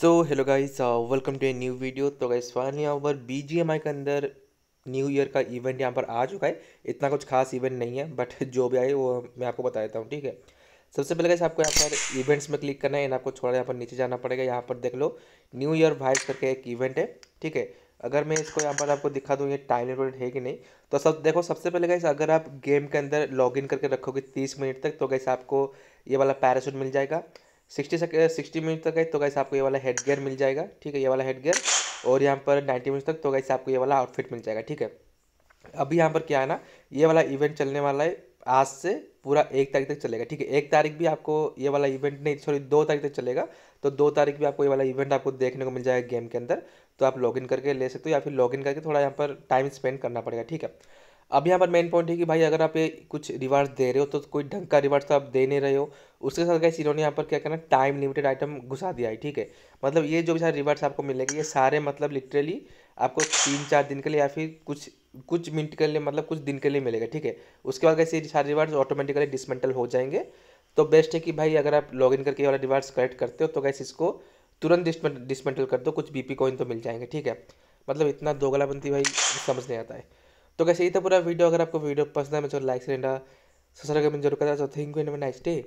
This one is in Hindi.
so hello guys welcome to a new video तो गाइस फाइनली यहाँ पर बी जी एम आई के अंदर न्यू ईयर का इवेंट यहाँ पर आ चुका है इतना कुछ खास इवेंट नहीं है बट जो भी आए वो मैं आपको बता देता हूँ ठीक है सबसे पहले गाइस आपको यहाँ पर इवेंट्स में क्लिक करना है आपको थोड़ा यहाँ पर नीचे जाना पड़ेगा यहाँ पर देख लो न्यू ईयर वाइज करके एक इवेंट है ठीक है अगर मैं इसको यहाँ पर आपको दिखा दूँ ये टाइम लिमिटेड है कि नहीं तो सब देखो सबसे पहले गाइस अगर आप गेम के अंदर इन करके रखोगे तीस मिनट तक तो गाइस आपको ये वाला पैरासूट मिल जाएगा सिक्सटी से सिक्सटी मिनट तक है तो गाइस आपको ये वाला हेड गेयर मिल जाएगा ठीक है ये वाला हेड गेयर और यहाँ पर नाइन्टी मिनट तक तो गाइस आपको ये वाला आउटफिट मिल जाएगा ठीक है अभी यहाँ पर क्या है ना ये वाला इवेंट चलने वाला है आज से पूरा एक तारीख तक चलेगा ठीक है एक तारीख भी आपको ये वाला इवेंट नहीं सॉरी दो तारीख तक चलेगा तो दो तारीख भी आपको ये वाला इवेंट आपको देखने को मिल जाएगा गेम के अंदर तो आप लॉगिन करके ले सकते हो या फिर लॉगिन करके थोड़ा यहाँ पर टाइम स्पेंड करना पड़ेगा ठीक है अब यहाँ पर मेन पॉइंट है कि भाई अगर आप ये कुछ रिवार्ड्स दे रहे हो तो कोई ढंग का तो आप दे नहीं रहे हो उसके साथ गैस इन्होंने यहाँ पर क्या करना टाइम लिमिटेड आइटम घुसा दिया है ठीक है मतलब ये जो भी सारे रिवार्ड्स आपको मिलेंगे ये सारे मतलब लिटरली आपको तीन चार दिन के लिए या फिर कुछ कुछ मिनट के लिए मतलब कुछ दिन के लिए मिलेगा ठीक है उसके बाद कैसे सारे रिवार्ड्स ऑटोमेटिकली डिसमेंटल हो जाएंगे तो बेस्ट है कि भाई अगर आप इन करके ये वाला रिवार्ड्स कलेक्ट करते हो तो कैसे इसको तुरंत डिसमेंटल कर दो कुछ बीपी कॉइन तो मिल जाएंगे ठीक है मतलब इतना दोगलाबंदी भाई समझ नहीं आता है तो कैसे ये था तो पूरा वीडियो अगर आपको वीडियो पसंद है मैं जो लाइक सिलेंडर सब्सक्राइब करना जरूर करता तो thank you and nice day